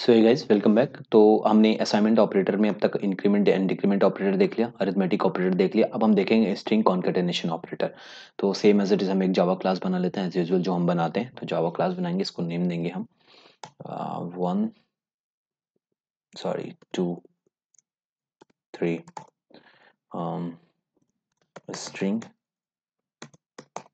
सो ये guys welcome back तो हमने असाइनमेंट ऑपरेटर में अब तक इंक्रीमेंट एंड डिक्रीमेंट ऑपरेटर देख लिया अरिथमेटिक ऑपरेटर देख लिया अब हम देखेंगे स्ट्रिंग कॉन्कटेनेशन ऑपरेटर तो सेम एज इट इज हम एक जावा क्लास बना लेते हैं एज यूजल जो हम बनाते हैं तो जावा क्लास बनाएंगे इसको नेम देंगे हम one sorry two three string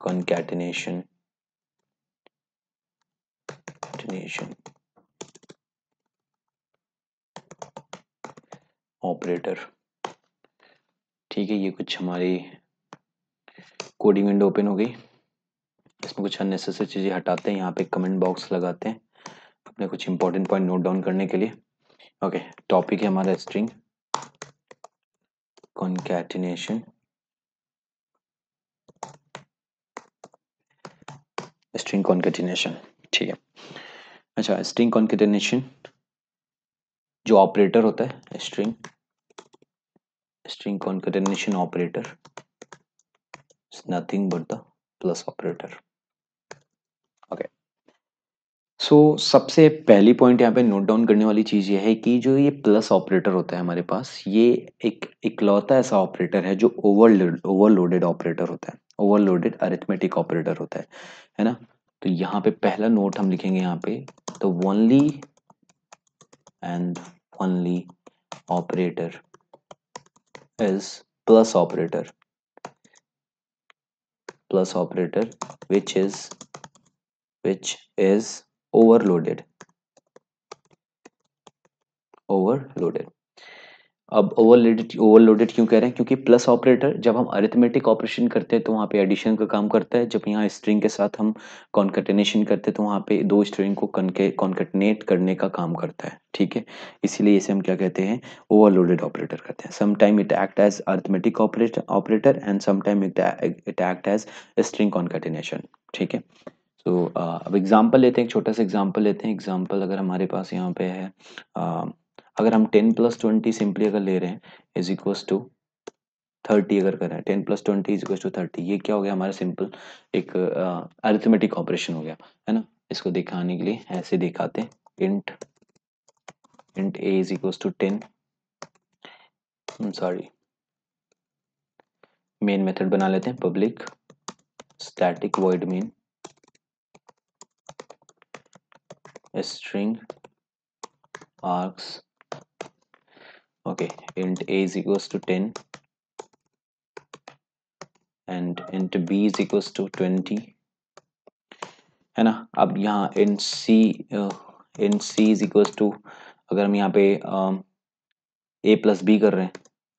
concatenation operator ठीक है ये कुछ हमारी कोडिंग विंडो ओपन हो गई इसमें कुछ अननेसेसरी चीज़ें हटाते हैं यहाँ पे कमेंट बॉक्स लगाते हैं अपने कुछ इंपॉर्टेंट पॉइंट नोट डाउन करने के लिए ओके टॉपिक है हमारा स्ट्रिंग कॉन्कैटिनेशन स्ट्रिंग कॉन्कैटिनेशन ठीक है अच्छा स्ट्रिंग कॉन्कैटिनेशन जो ऑपरेटर होता है string string concatenation operator nothing but the plus operator okay so सबसे पहली पॉइंट यहाँ पे नोट डाउन करने वाली चीज़ ये है कि जो ये प्लस ऑपरेटर होता है हमारे पास ये एक इकलौता ऐसा ऑपरेटर है जो ओवरलोड ओवरलोडेड ऑपरेटर होता है ओवरलोडेड अरिथमेटिक ऑपरेटर होता है है ना तो यहाँ पे पहला नोट हम लिखेंगे यहाँ पे तो only and only operator is plus operator plus operator which is which is overloaded overloaded अब ओवरलोडेड ओवरलोडेड क्यों कह रहे हैं क्योंकि प्लस ऑपरेटर जब हम अरिथमेटिक ऑपरेशन करते हैं तो वहाँ पे एडिशन का काम करता है जब यहाँ स्ट्रिंग के साथ हम कॉन्कटनेशन करते हैं तो वहाँ पे दो स्ट्रिंग को कनके कॉन्कटनेट करने का काम करता है ठीक है इसीलिए इसे हम क्या कहते हैं ओवरलोडेड ऑपरेटर कहते हैं sometime it act as arithmetic operator operator and sometime it it act as string concatenation ठीक है तो अब एग्जाम्पल लेते हैं एक छोटा सा एग्जाम्पल लेते हैं एग्जाम्पल अगर हमारे पास यहाँ पे है uh, अगर हम टेन प्लस ट्वेंटी सिंपली अगर ले रहे हैं इज इक्वस टू थर्टी अगर कर रहे हैं ten plus twenty is equals to thirty ये क्या हो गया हमारा सिंपल एक अरिथमेटिक uh, ऑपरेशन हो गया है ना इसको दिखाने के लिए ऐसे दिखाते हैं int int a is equals to ten sorry main method बना लेते हैं public static void main string args okay int a is equals to 10 and int b is equals to 20 है ना अब यहाँ int c int c is equals to अगर हम यहाँ पे ए प्लस बी कर रहे हैं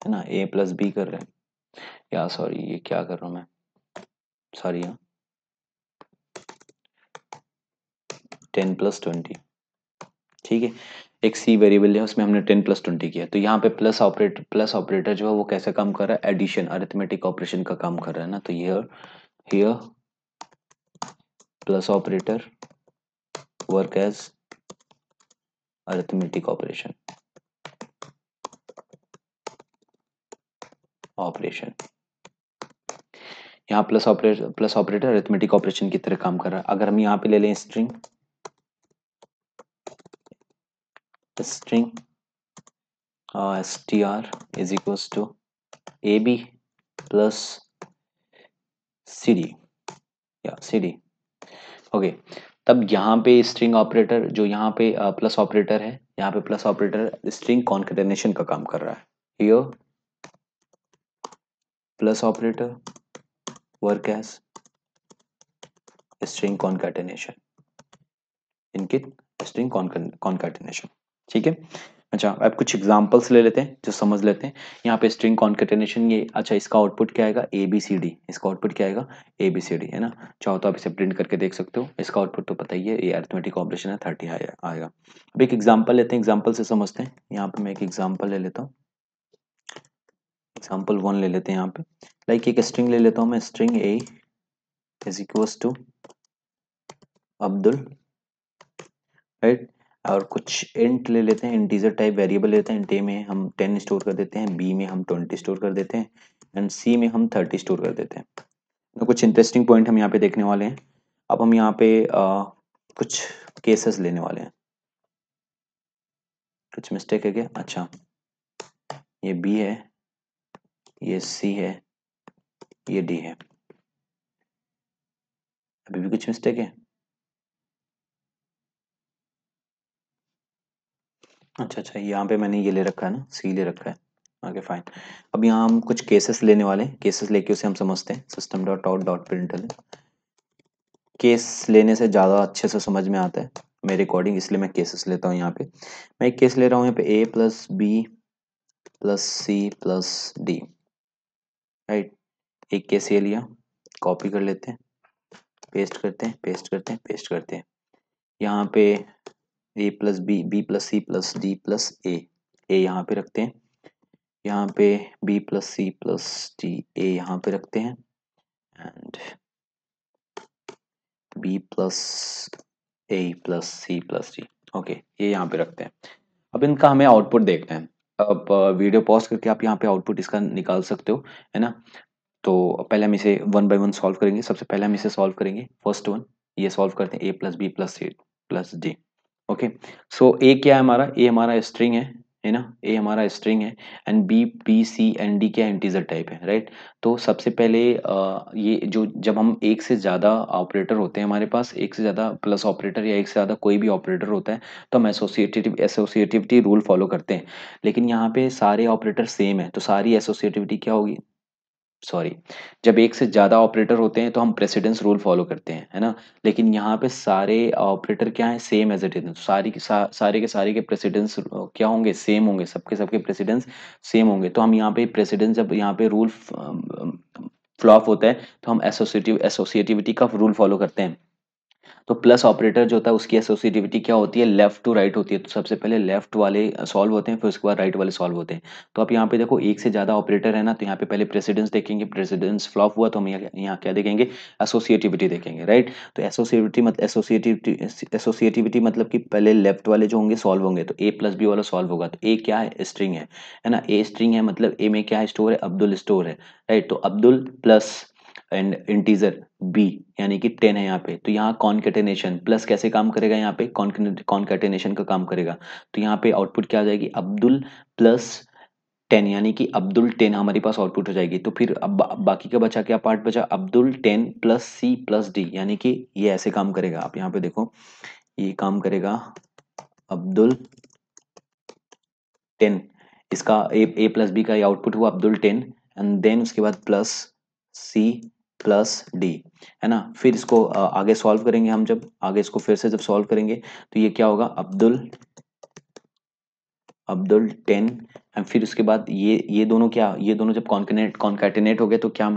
है ना ए प्लस बी कर रहे हैं या सॉरी ये क्या कर रहा हूँ मैं सॉरी हाँ टेन प्लस ट्वेंटी ठीक है एक सी वेरिएबल है उसमें हमने टेन प्लस ट्वेंटी किया तो यहाँ पे प्लस ऑपरेटर प्लस ऑपरेटर जो है वो कैसे काम कर रहा है एडिशन अरिथमेटिक ऑपरेशन का काम कर रहा है ना तो ये here plus operator work as arithmetic operation operation यहाँ plus operator plus operator arithmetic operation की तरह काम कर रहा है अगर हम यहाँ पे ले लें string string uh, str is equals to ab plus cd yeah cd okay तब यहाँ पे स्ट्रिंग ऑपरेटर जो यहाँ पे प्लस uh, ऑपरेटर है यहाँ पे प्लस ऑपरेटर स्ट्रिंग कॉन्कटेनेशन का काम कर रहा है here plus operator work as string concatenation इनके स्ट्रिंग कॉन्कटेनेशन ठीक है अच्छा अब कुछ एग्जाम्पल्स ले लेते हैं जो समझ लेते हैं यहाँ पे स्ट्रिंग कॉन्कटेनेशन ये अच्छा इसका आउटपुट क्या आएगा ए बी सी डी इसका आउटपुट क्या आएगा ए बी सी डी है ना चाहो तो आप इसे प्रिंट करके देख सकते हो इसका आउटपुट तो पता ही है ये अर्थमेटिक ऑपरेशन है थर्टी आएगा अब एक एग्जाम्पल लेते हैं एग्जाम्पल से समझते हैं यहाँ पे मैं एक एग्जाम्पल ले लेता हूँ एग्जाम्पल वन ले लेते हैं यहाँ पे लाइक एक स्ट्रिंग ले लेता हूँ मैं string A is equals to Abdul right और कुछ इंट ले लेते हैं इंटीजर टाइप वेरिएबल लेते हैं इंट ए में हम टेन स्टोर कर देते हैं बी में हम ट्वेंटी स्टोर कर देते हैं एंड सी में हम थर्टी स्टोर कर देते हैं तो कुछ इंटरेस्टिंग पॉइंट हम यहाँ पे देखने वाले हैं अब हम यहाँ पे आ, कुछ केसेस लेने वाले हैं कुछ मिस्टेक है क्या अच्छा ये बी है ये सी है ये डी है अभी भी कुछ मिस्टेक है अच्छा, अच्छा, यहाँ पे मैंने ये ले रखा है ना, सी ले रखा है। Okay fine. अब यहाँ हम कुछ केसेस लेने वाले हैं, केसेस लेके उसे हम समझते हैं system dot out dot print case लेने से ज़्यादा अच्छे से समझ में आता है मेरे अकॉर्डिंग इसलिए मैं केसेस लेता हूँ यहाँ पे। मैं एक केस ले रहा हूँ यहाँ पे A plus B plus C plus D. Right, एक केस ये लिया, कॉपी कर लेते हैं, पेस्ट करते हैं, पेस्ट करते हैं, पेस्ट करते हैं। यहाँ पे A plus B B plus C plus D plus A A यहाँ पे रखते हैं यहाँ पे B plus C plus D A यहाँ पे रखते हैं and B plus A plus C plus D okay ये यहाँ पे रखते हैं अब इनका हमें आउटपुट देखना है अब वीडियो पॉज करके आप यहाँ पे आउटपुट इसका निकाल सकते हो है ना तो पहले हम इसे वन बाय वन सॉल्व करेंगे सबसे पहले हम इसे सॉल्व करेंगे फर्स्ट वन ये सॉल्व करते हैं A plus B plus C plus D okay so A क्या है हमारा ए हमारा स्ट्रिंग है है ना ए हमारा स्ट्रिंग है and B P C and D क्या इंटीजर टाइप है राइट तो सबसे पहले ये जो जब हम एक से ज़्यादा ऑपरेटर होते हैं हमारे पास एक से ज़्यादा प्लस ऑपरेटर या एक से ज़्यादा कोई भी ऑपरेटर होता है तो हम एसोसिएटिव एसोसिएटिविटी रूल फॉलो करते हैं लेकिन यहाँ पे सारे ऑपरेटर सेम है तो सारी एसोसिएटिविटी क्या होगी सॉरी जब एक से ज़्यादा ऑपरेटर होते हैं तो हम प्रेसिडेंस रूल फॉलो करते हैं है ना लेकिन यहाँ पे सारे ऑपरेटर क्या हैं सेम एज इट इज सारी सा, सारे के सारे के प्रेसिडेंस क्या होंगे सेम होंगे सबके सबके प्रेसिडेंस सेम होंगे तो हम यहाँ पे प्रेसिडेंस जब यहाँ पे रूल फ्लॉप होता है तो हम एसोसिएटिव एसोसिएटिविटी का रूल फॉलो करते हैं तो प्लस ऑपरेटर जो होता है उसकी एसोसिएटिविटी क्या होती है लेफ्ट टू राइट होती है तो सबसे पहले लेफ्ट वाले सॉल्व होते हैं फिर उसके बाद राइट वाले सॉल्व होते हैं तो आप यहाँ पे देखो एक से ज़्यादा ऑपरेटर है ना तो यहाँ पे पहले प्रेसिडेंस देखेंगे प्रेसिडेंस फ्लॉप हुआ तो हम यहाँ क्या देखेंगे एसोसिएटिविटी देखेंगे राइट तो एसोसिएटिविटी मतलब एसोसिएटिविटी एसोसिएटिविटी मतलब कि पहले लेफ्ट वाले जो होंगे सॉल्व होंगे तो ए प्लस बी वाला सॉल्व होगा तो ए क्या है स्ट्रिंग है है ना ए स्ट्रिंग है मतलब ए में क्या स्टोर है अब्दुल स्टोर है राइट तो Abdul plus and integer B यानी कि टेन है यहाँ पे तो यहाँ कॉन्केटेनेशन प्लस कैसे काम करेगा यहाँ पे कॉन्केटेनेशन का काम करेगा तो यहाँ पे आउटपुट क्या आ जाएगी अब्दुल प्लस टेन यानी कि अब्दुल टेन हमारे पास आउटपुट हो जाएगी तो फिर अब बाकी का बचा क्या पार्ट बचा Abdul ten plus C plus D यानी कि ये ऐसे काम करेगा आप यहाँ पे देखो ये काम करेगा अब्दुल टेन इसका ए ए प्लस बी का ये आउटपुट हुआ अब्दुल टेन एंड देन उसके बाद प्लस सी प्लस डी है ना फिर इसको आगे सॉल्व करेंगे हम जब आगे इसको फिर से जब सॉल्व करेंगे तो ये क्या होगा अब्दुल अब्दुल टेन एंड फिर उसके बाद ये ये दोनों क्या ये दोनों जब कॉन्कनेट कॉन्कैटिनेट हो गए तो क्या हम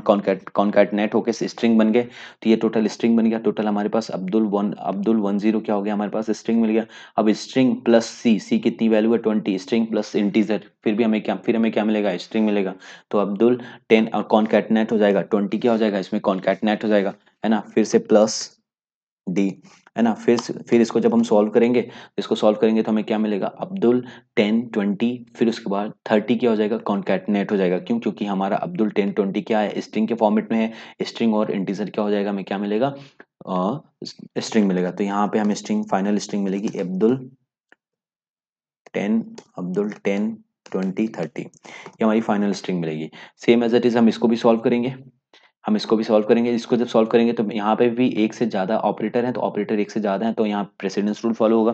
कॉन्कैटिनेट होकर स्ट्रिंग बन गए तो ये टोटल स्ट्रिंग बन गया टोटल हमारे पास Abdul one Abdul one zero क्या हो गया हमारे पास स्ट्रिंग मिल गया अब स्ट्रिंग प्लस सी सी कितनी वैल्यू है ट्वेंटी स्ट्रिंग प्लस इंटीजर फिर भी हमें क्या फिर हमें क्या मिलेगा स्ट्रिंग मिलेगा तो अब्दुल टेन और कॉन्कैटिनेट हो जाएगा ट्वेंटी क्या हो जाएगा इसमें कॉन्कैटिनेट हो जाएगा है ना फिर से प्लस डी है ना फिर फिर इसको जब हम सॉल्व करेंगे इसको सॉल्व करेंगे तो हमें क्या मिलेगा अब्दुल टेन ट्वेंटी फिर उसके बाद थर्टी क्या हो जाएगा कॉन्कैटनेट हो जाएगा क्यों क्योंकि हमारा अब्दुल टेन ट्वेंटी क्या है स्ट्रिंग के फॉर्मेट में है स्ट्रिंग और इंटीजर क्या हो जाएगा हमें क्या मिलेगा स्ट्रिंग मिलेगा तो यहाँ पे हमें स्ट्रिंग फाइनल स्ट्रिंग मिलेगी Abdul ten Abdul ten twenty thirty ये हमारी फाइनल स्ट्रिंग मिलेगी सेम एज इट इज़ हम इसको भी सॉल्व करेंगे हम इसको भी सॉल्व करेंगे इसको जब सॉल्व करेंगे तो यहाँ पे भी एक से ज़्यादा ऑपरेटर हैं तो ऑपरेटर एक से ज़्यादा हैं तो यहाँ प्रेसिडेंस रूल फॉलो होगा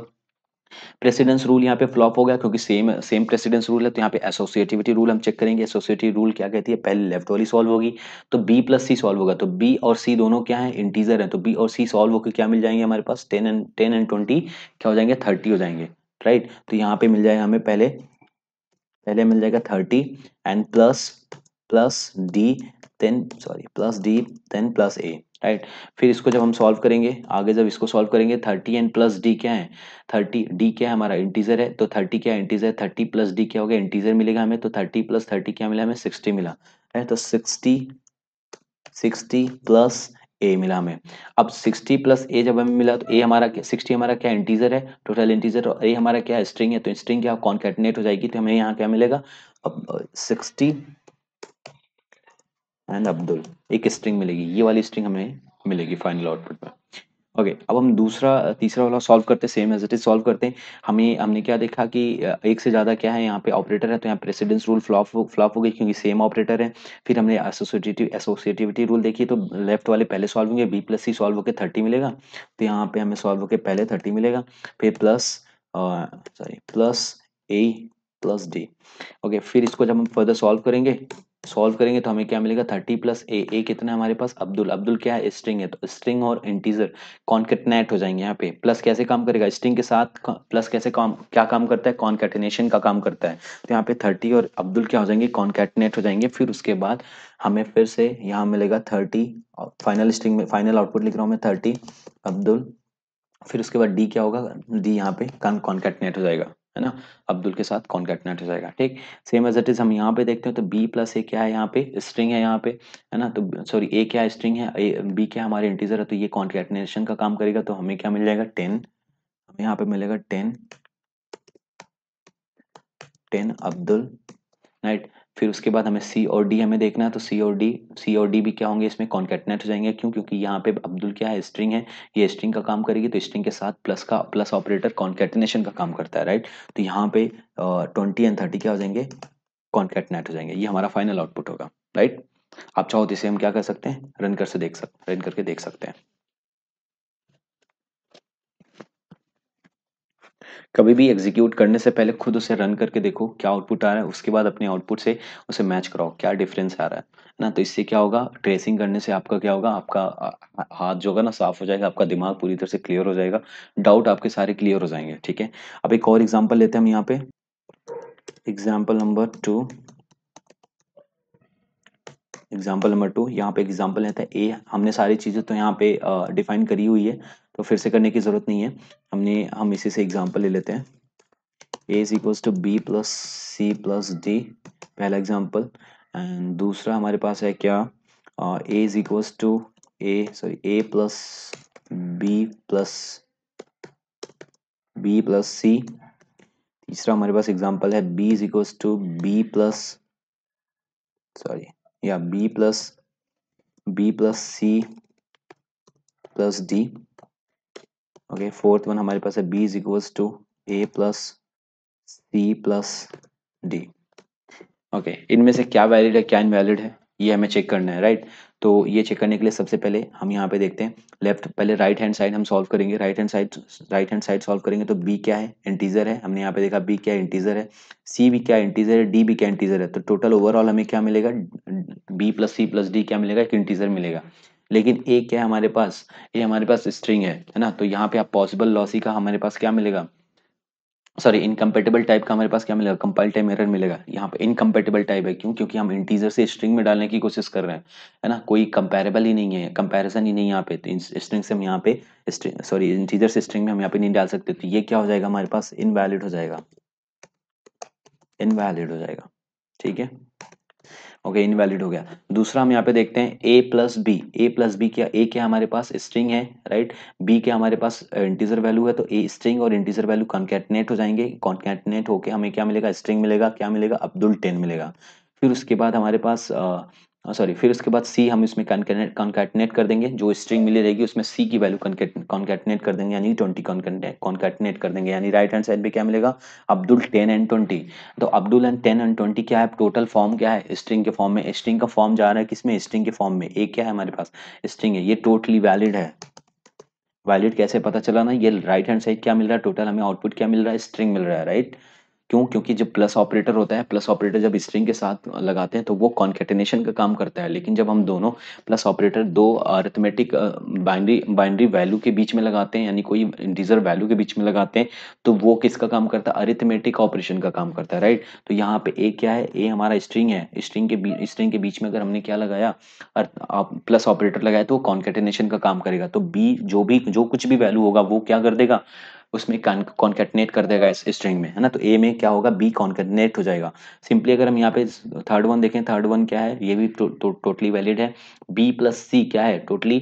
प्रेसिडेंस रूल यहाँ पे फ्लॉप हो गया क्योंकि सेम सेम प्रेसिडेंस रूल है तो यहाँ पे एसोसिएटिविटी रूल हम चेक करेंगे एसोसिएटिव रूल क्या कहती है पहले लेफ्ट वाली सॉल्व होगी तो बी प्लस सी सॉल्व होगा तो बी और सी दोनों क्या है इंटीजर है तो बी और सी सॉल्व होकर क्या मिल जाएंगे हमारे पास ten and ten and twenty क्या हो जाएंगे थर्टी हो जाएंगे राइट तो यहाँ पे मिल जाएगा हमें पहले पहले मिल जाएगा thirty and plus plus D then sorry plus D then plus A right फिर इसको जब हम सॉल्व करेंगे आगे जब इसको सॉल्व करेंगे थर्टी एन प्लस डी क्या है थर्टी डी क्या है हमारा इंटीजर है तो थर्टी क्या इंटीजर थर्टी प्लस डी क्या हो गया इंटीजर मिलेगा हमें तो थर्टी प्लस थर्टी क्या मिला हमें सिक्सटी मिला है तो सिक्सटी सिक्सटी प्लस ए मिला हमें अब सिक्सटी प्लस ए जब हमें मिला तो ए हमारा सिक्सटी हमारा क्या इंटीजर है टोटल इंटीजर और ए हमारा क्या स्ट्रिंग है तो स्ट्रिंग क्या कॉन्केटनेट हो जाएगी तो हमें यहाँ क्या मिलेगा अब सिक्सटी एंड अब्दुल एक स्ट्रिंग मिलेगी ये वाली स्ट्रिंग हमें मिलेगी फाइनल आउटपुट में ओके okay, अब हम दूसरा तीसरा वाला सॉल्व करते same as it is solve करते हैं हमें हमने क्या देखा कि एक से ज़्यादा क्या है यहाँ पे ऑपरेटर है तो यहाँ प्रेसिडेंस रूल फ्लॉप फ्लॉप हो गई क्योंकि सेम ऑपरेटर है फिर हमने एसोसिएटिव एसोसिएटिविटी रूल देखी तो लेफ्ट वाले पहले सॉल्व होंगे बी प्लस सी सॉल्व होकर थर्टी मिलेगा तो यहाँ पे हमें सॉल्व होकर पहले थर्टी मिलेगा फिर plus sorry plus A plus D okay फिर इसको जब हम फर्दर सॉल्व करेंगे सॉल्व करेंगे तो हमें क्या मिलेगा थर्टी प्लस ए ए कितना है हमारे पास अब्दुल अब्दुल क्या है स्ट्रिंग है तो स्ट्रिंग और इंटीजर कॉन्कटनेट हो जाएंगे यहाँ पे प्लस कैसे काम करेगा स्ट्रिंग के साथ प्लस कैसे काम क्या काम करता है कॉन्केटिनेशन का काम करता है तो यहाँ पे थर्टी और अब्दुल क्या हो जाएंगे कॉन्केटिनेट हो जाएंगे फिर उसके बाद हमें फिर से यहाँ मिलेगा थर्टी फाइनल स्ट्रिंग में फाइनल आउटपुट लिख रहा हूँ मैं थर्टी अब्दुल फिर उसके बाद डी क्या होगा डी यहाँ पे कॉन्केटनेट हो जाएगा है ना अब्दुल के साथ कॉन्कैटनेट हो जाएगा ठीक सेम एज इट इज हम यहाँ पे देखते हैं तो बी प्लस ए क्या है यहाँ पे स्ट्रिंग है यहाँ पे है ना तो सॉरी ए क्या स्ट्रिंग है बी क्या हमारे इंटीजर है तो ये कॉन्कैटनेशन का काम करेगा तो हमें क्या मिल जाएगा टेन हमें यहाँ पे मिलेगा ten ten Abdul right right? फिर उसके बाद हमें सी और डी हमें देखना है तो सी और डी सी और डी भी क्या होंगे इसमें कॉन्केटनेट हो जाएंगे क्यों क्योंकि यहाँ पे अब्दुल क्या है स्ट्रिंग है ये स्ट्रिंग का काम करेगी तो स्ट्रिंग के साथ प्लस का प्लस ऑपरेटर कॉन्केटनेशन का काम करता है राइट तो यहाँ पे ट्वेंटी एंड थर्टी क्या हो जाएंगे कॉन्केटनेट हो जाएंगे ये हमारा फाइनल आउटपुट होगा राइट आप चाहो तो इसे हम क्या कर सकते हैं रन कर से देख सकते रन करके देख सकते हैं कभी भी एग्जीक्यूट करने से पहले खुद उसे रन करके देखो क्या आउटपुट आ रहा है उसके बाद अपने आउटपुट से उसे मैच कराओ क्या डिफरेंस आ रहा है ना तो इससे क्या होगा ट्रेसिंग करने से आपका क्या होगा आपका हाथ जो होगा ना साफ हो जाएगा आपका दिमाग पूरी तरह से क्लियर हो जाएगा डाउट आपके सारे क्लियर हो जाएंगे ठीक है अब एक और एग्जाम्पल लेते हैं हम यहाँ पे example number two example number two यहाँ पे एग्जाम्पल रहता है ए तो हमने सारी चीज़ें तो यहाँ पे डिफाइन करी हुई है तो फिर से करने की ज़रूरत नहीं है हमने हम इसी से एग्जाम्पल ले लेते हैं A is equals to B plus C plus D पहला एग्जाम्पल एंड दूसरा हमारे पास है क्या A is equals to A sorry A plus B plus B plus C तीसरा हमारे पास एग्जाम्पल है B is equals to B plus sorry या b plus B plus C plus D okay fourth one हमारे पास है b is equals to A plus C plus D okay इनमें से क्या वैलिड है क्या इनवैलिड है ये हमें चेक करना है राइट right? तो ये चेक करने के लिए सबसे पहले हम यहाँ पे देखते हैं लेफ्ट पहले राइट हैंड साइड हम सॉल्व करेंगे right hand side right hand side solve करेंगे तो बी क्या है इंटीजर है हमने यहाँ पे देखा बी क्या इंटीजर है सी भी क्या इंटीजर है डी भी क्या इंटीजर है तो टोटल ओवरऑल हमें क्या मिलेगा B plus C plus D क्या मिलेगा एक इंटीजर मिलेगा लेकिन ए क्या है हमारे पास ये हमारे पास स्ट्रिंग है है ना तो यहाँ पे आप पॉसिबल लॉसी का हमारे पास क्या मिलेगा सॉरी इनकम्पेटेबल टाइप का हमारे पास क्या मिलेगा कंपाइल टाइम एरर मिलेगा यहाँ पे इनकम्पेटेबल टाइप है क्यों क्योंकि हम इंटीजर से स्ट्रिंग में डालने की कोशिश कर रहे हैं है ना कोई कंपेरेबल ही नहीं है कंपेरिजन ही नहीं यहाँ पे तो स्ट्रिंग से हम यहाँ पे सॉरी इंटीजर से स्ट्रिंग में हम यहाँ पे नहीं डाल सकते तो ये क्या हो जाएगा हमारे पास इनवैलिड हो जाएगा इनवैलिड हो जाएगा ठीक है ओके इनवैलिड हो गया दूसरा हम यहाँ पे देखते हैं A plus B A plus B क्या ए क्या हमारे पास स्ट्रिंग है राइट बी क्या हमारे पास इंटीजर uh, वैल्यू है तो ए स्ट्रिंग और इंटीजर वैल्यू कॉन्कैटनेट हो जाएंगे कॉन्कैटनेट होके हमें क्या मिलेगा स्ट्रिंग मिलेगा क्या मिलेगा अब्दुल टेन मिलेगा फिर उसके बाद हमारे पास uh, सॉरी हाँ, फिर उसके बाद सी हम इसमें कॉन्कैटनेट कर देंगे जो स्ट्रिंग मिली रहेगी उसमें सी की वैल्यू कॉन्कैटनेट कर देंगे यानी ट्वेंटी कॉन्कैटनेट कर देंगे यानी राइट हैंड साइड पे क्या मिलेगा अब्दुल टेन एंड ट्वेंटी तो अब्दुल एंड टेन एंड ट्वेंटी क्या है टोटल फॉर्म क्या है स्ट्रिंग के फॉर्म में स्ट्रिंग का फॉर्म जा रहा है किसमें स्ट्रिंग के फॉर्म में एक क्या है हमारे पास स्ट्रिंग है ये टोटली वैलिड है वैलिड कैसे पता चला ना ये राइट हैंड साइड क्या मिल रहा है टोटल हमें आउटपुट क्या मिल रहा है स्ट्रिंग मिल रहा है राइट right? क्यों क्योंकि जब प्लस ऑपरेटर होता है प्लस ऑपरेटर जब स्ट्रिंग के साथ लगाते हैं तो वो कॉन्केटेनेशन का काम करता है लेकिन जब हम दोनों प्लस ऑपरेटर दो अर्थमेटिक बाइंड्री बाइंड्री वैल्यू के बीच में लगाते हैं यानी कोई इंटीजर वैल्यू के बीच में लगाते हैं तो वो किसका काम करता है अरिथमेटिक ऑपरेशन का काम करता है राइट तो यहाँ पे ए क्या है ए हमारा स्ट्रिंग है स्ट्रिंग के स्ट्रिंग के बीच में अगर हमने क्या लगाया प्लस ऑपरेटर लगाया तो वो कॉन्केटेनेशन का काम करेगा तो बी जो भी जो कुछ भी वैल्यू होगा वो क्या कर देगा उसमें कॉन्केटनेट कर देगा इस स्ट्रिंग में है ना तो ए में क्या होगा बी कॉन्केटनेट हो जाएगा सिंपली अगर हम यहाँ पे थर्ड वन देखें थर्ड वन क्या है ये भी टोटली वैलिड है बी प्लस सी क्या है टोटली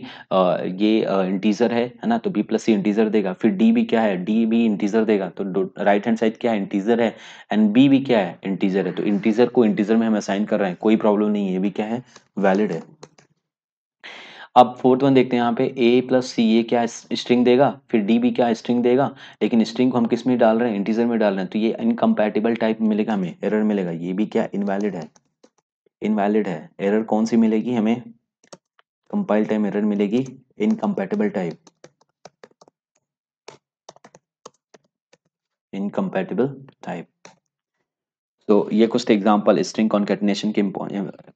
ये इंटीजर है है ना तो बी प्लस सी इंटीजर देगा फिर डी भी क्या है डी भी इंटीजर देगा तो राइट हैंड साइड क्या है इंटीजर है एंड बी भी क्या है इंटीजर है तो इंटीजर को इंटीजर में हम असाइन कर रहे हैं कोई प्रॉब्लम नहीं है ये भी क्या है वैलिड है अब फोर्थ वन देखते हैं यहाँ पे ए प्लस सी ए क्या स्ट्रिंग देगा फिर डी भी क्या स्ट्रिंग देगा लेकिन स्ट्रिंग को हम किस में डाल रहे हैं इंटीजर में डाल रहे हैं तो ये इनकम्पैटिबल टाइप मिलेगा हमें एरर मिलेगा ये भी क्या इनवैलिड है इनवैलिड है एरर कौन सी मिलेगी हमें कंपाइल टाइम एरर मिलेगी इनकम्पैटिबल टाइप इनकम्पैटिबल टाइप तो ये कुछ थे एग्जाम्पल स्ट्रिंग कॉन्केटनेशन के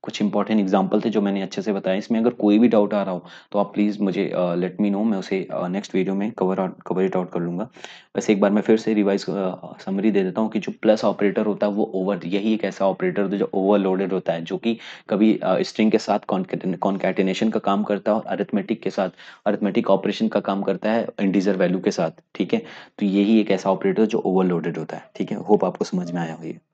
कुछ इंपॉर्टेंट एग्जाम्पल थे जो मैंने अच्छे से बताया इसमें अगर कोई भी डाउट आ रहा हो तो आप प्लीज़ मुझे लेट मी नो मैं उसे नेक्स्ट uh, वीडियो में cover out cover it out कर लूँगा वैसे एक बार मैं फिर से रिवाइज समरी uh, दे देता हूँ कि जो प्लस ऑपरेटर होता है वो ओवर यही एक ऐसा ऑपरेटर जो ओवरलोडेड होता है जो कि कभी स्ट्रिंग uh, के साथ कॉन्केटनेशन का काम करता है और अरिथमेटिक के साथ अरिथमेटिक ऑपरेशन का काम करता है इंडीजर वैल्यू के साथ ठीक है तो यही एक ऐसा ऑपरेटर जो ओवरलोडेड होता है ठीक है होप आपको समझ में आया हुई है